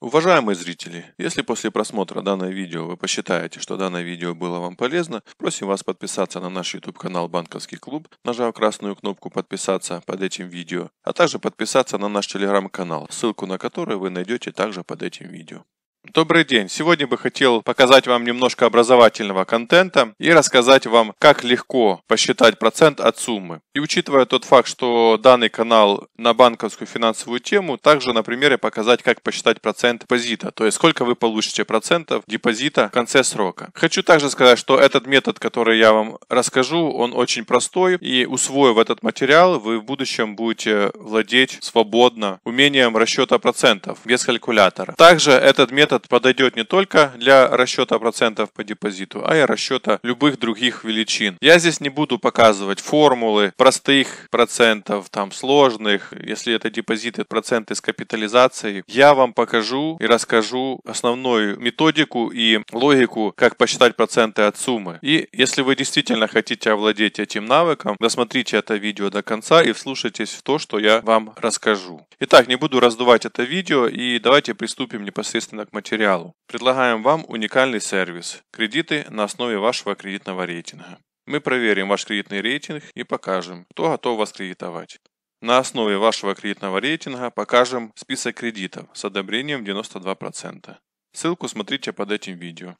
Уважаемые зрители, если после просмотра данного видео вы посчитаете, что данное видео было вам полезно, просим вас подписаться на наш YouTube канал Банковский клуб, нажав красную кнопку подписаться под этим видео, а также подписаться на наш телеграм-канал, ссылку на который вы найдете также под этим видео. Добрый день. Сегодня бы хотел показать вам немножко образовательного контента и рассказать вам, как легко посчитать процент от суммы. И учитывая тот факт, что данный канал на банковскую финансовую тему, также на примере показать, как посчитать процент депозита, то есть сколько вы получите процентов депозита в конце срока. Хочу также сказать, что этот метод, который я вам расскажу, он очень простой и усвоив этот материал, вы в будущем будете владеть свободно умением расчета процентов без калькулятора. Также этот метод Метод подойдет не только для расчета процентов по депозиту, а и расчета любых других величин. Я здесь не буду показывать формулы простых процентов, там сложных, если это депозиты, проценты с капитализацией. Я вам покажу и расскажу основную методику и логику, как посчитать проценты от суммы. И если вы действительно хотите овладеть этим навыком, досмотрите это видео до конца и вслушайтесь в то, что я вам расскажу. Итак, не буду раздувать это видео и давайте приступим непосредственно к материалу материалу. Предлагаем вам уникальный сервис – кредиты на основе вашего кредитного рейтинга. Мы проверим ваш кредитный рейтинг и покажем, кто готов вас кредитовать. На основе вашего кредитного рейтинга покажем список кредитов с одобрением 92%. Ссылку смотрите под этим видео.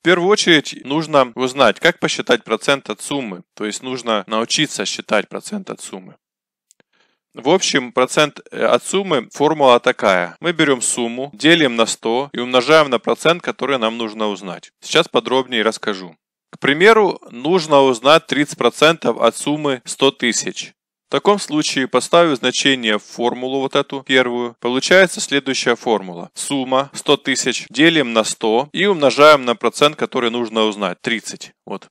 В первую очередь нужно узнать, как посчитать процент от суммы, то есть нужно научиться считать процент от суммы. В общем, процент э, от суммы формула такая. Мы берем сумму, делим на 100 и умножаем на процент, который нам нужно узнать. Сейчас подробнее расскажу. К примеру, нужно узнать 30% от суммы 100 тысяч. В таком случае, поставив значение в формулу вот эту первую, получается следующая формула. Сумма 100 тысяч делим на 100 и умножаем на процент, который нужно узнать, 30. Вот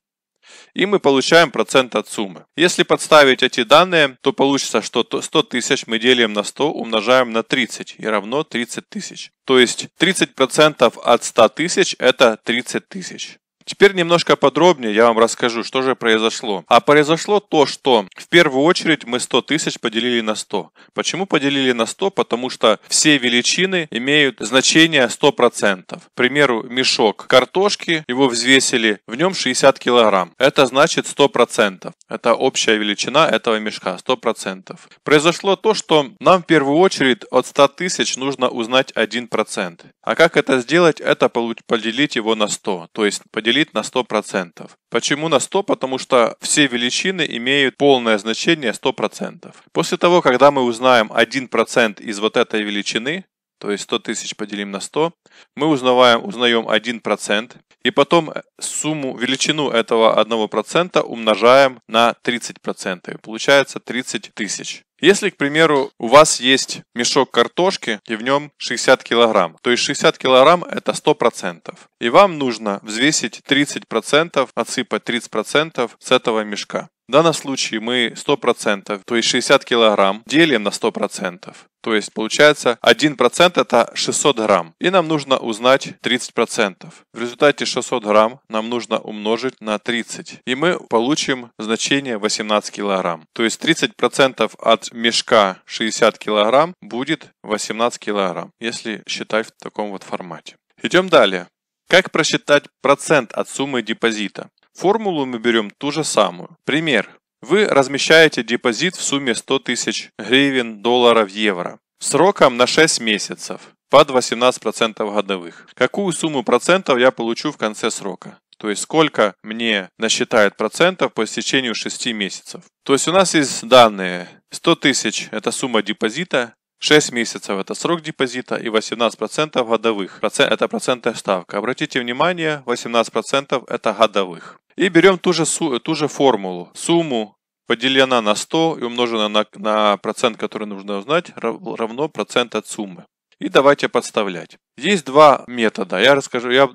и мы получаем процент от суммы. Если подставить эти данные, то получится, что 100 тысяч мы делим на 100, умножаем на 30 и равно 30 тысяч. То есть 30% от 100 тысяч это 30 тысяч. Теперь немножко подробнее я вам расскажу, что же произошло. А произошло то, что в первую очередь мы 100 тысяч поделили на 100. Почему поделили на 100? Потому что все величины имеют значение 100%. К примеру, мешок картошки, его взвесили, в нем 60 килограмм. Это значит 100%. Это общая величина этого мешка, 100%. Произошло то, что нам в первую очередь от 100 тысяч нужно узнать 1%. А как это сделать? Это поделить его на 100. То есть поделить делить на 100%. Почему на 100? Потому что все величины имеют полное значение 100%. После того, когда мы узнаем 1% из вот этой величины, то есть 100 тысяч поделим на 100, мы узнаваем, узнаем 1%, и потом э, сумму, величину этого 1% умножаем на 30%, и получается 30 тысяч. Если, к примеру, у вас есть мешок картошки и в нем 60 килограмм, то есть 60 килограмм это 100%, и вам нужно взвесить 30%, отсыпать 30% с этого мешка. В данном случае мы 100%, то есть 60 килограмм, делим на 100%. То есть получается 1% это 600 грамм. И нам нужно узнать 30%. В результате 600 грамм нам нужно умножить на 30. И мы получим значение 18 килограмм. То есть 30% от мешка 60 килограмм будет 18 килограмм, если считать в таком вот формате. Идем далее. Как просчитать процент от суммы депозита? Формулу мы берем ту же самую. Пример. Вы размещаете депозит в сумме 100 тысяч гривен, долларов, евро сроком на 6 месяцев под 18% годовых. Какую сумму процентов я получу в конце срока? То есть сколько мне насчитают процентов по истечению 6 месяцев. То есть у нас есть данные 100 тысяч – это сумма депозита, 6 месяцев – это срок депозита и 18% годовых. Это процентная ставка. Обратите внимание, 18% это годовых. И берем ту же, ту же формулу. Сумму поделена на 100 и умножена на, на процент, который нужно узнать, равно процент от суммы. И давайте подставлять. Есть два метода. Я расскажу, я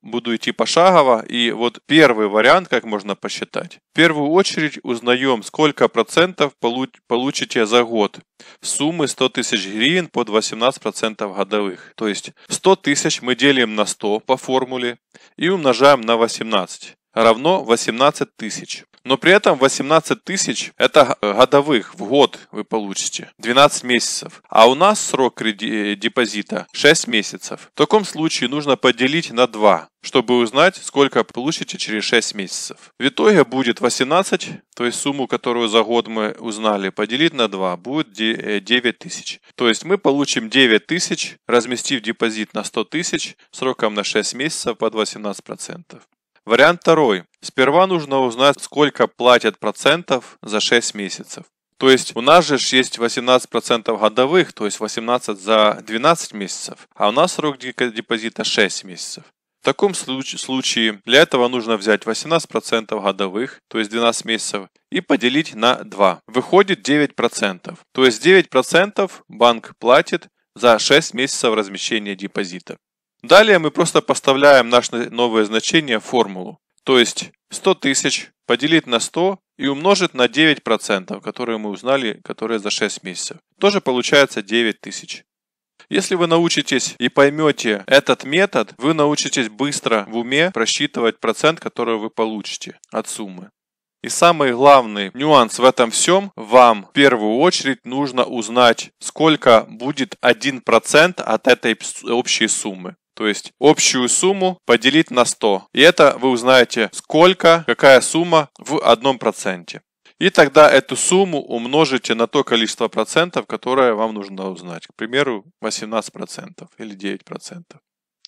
буду идти пошагово. И вот первый вариант, как можно посчитать. В первую очередь узнаем, сколько процентов получите за год. Суммы 100 тысяч гривен под 18% годовых. То есть 100 тысяч мы делим на 100 по формуле и умножаем на 18 равно 18 тысяч. Но при этом 18 тысяч – это э, годовых в год вы получите, 12 месяцев. А у нас срок э, депозита 6 месяцев. В таком случае нужно поделить на 2, чтобы узнать, сколько получите через 6 месяцев. В итоге будет 18, то есть сумму, которую за год мы узнали, поделить на 2, будет 9 э, тысяч. То есть мы получим 9 тысяч, разместив депозит на 100 тысяч сроком на 6 месяцев под 18%. Вариант второй. Сперва нужно узнать, сколько платят процентов за 6 месяцев. То есть у нас же есть 18% годовых, то есть 18 за 12 месяцев, а у нас срок депозита 6 месяцев. В таком случае для этого нужно взять 18% годовых, то есть 12 месяцев, и поделить на 2. Выходит 9%. То есть 9% банк платит за 6 месяцев размещения депозита. Далее мы просто поставляем наше новое значение в формулу. То есть 100 тысяч поделить на 100 и умножить на 9%, которые мы узнали, которые за 6 месяцев. Тоже получается 9 тысяч. Если вы научитесь и поймете этот метод, вы научитесь быстро в уме просчитывать процент, который вы получите от суммы. И самый главный нюанс в этом всем, вам в первую очередь нужно узнать, сколько будет 1% от этой общей суммы. То есть общую сумму поделить на 100. И это вы узнаете, сколько, какая сумма в одном проценте. И тогда эту сумму умножите на то количество процентов, которое вам нужно узнать. К примеру, 18% или 9%.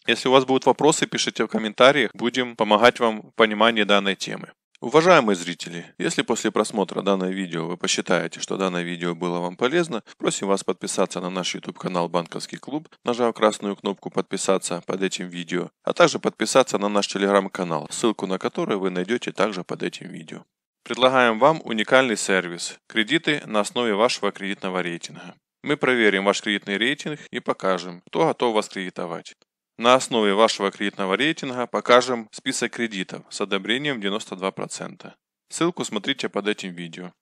Если у вас будут вопросы, пишите в комментариях. Будем помогать вам в понимании данной темы. Уважаемые зрители, если после просмотра данного видео вы посчитаете, что данное видео было вам полезно, просим вас подписаться на наш YouTube канал Банковский клуб, нажав красную кнопку «Подписаться» под этим видео, а также подписаться на наш телеграм-канал, ссылку на который вы найдете также под этим видео. Предлагаем вам уникальный сервис – кредиты на основе вашего кредитного рейтинга. Мы проверим ваш кредитный рейтинг и покажем, кто готов вас кредитовать. На основе вашего кредитного рейтинга покажем список кредитов с одобрением 92%. Ссылку смотрите под этим видео.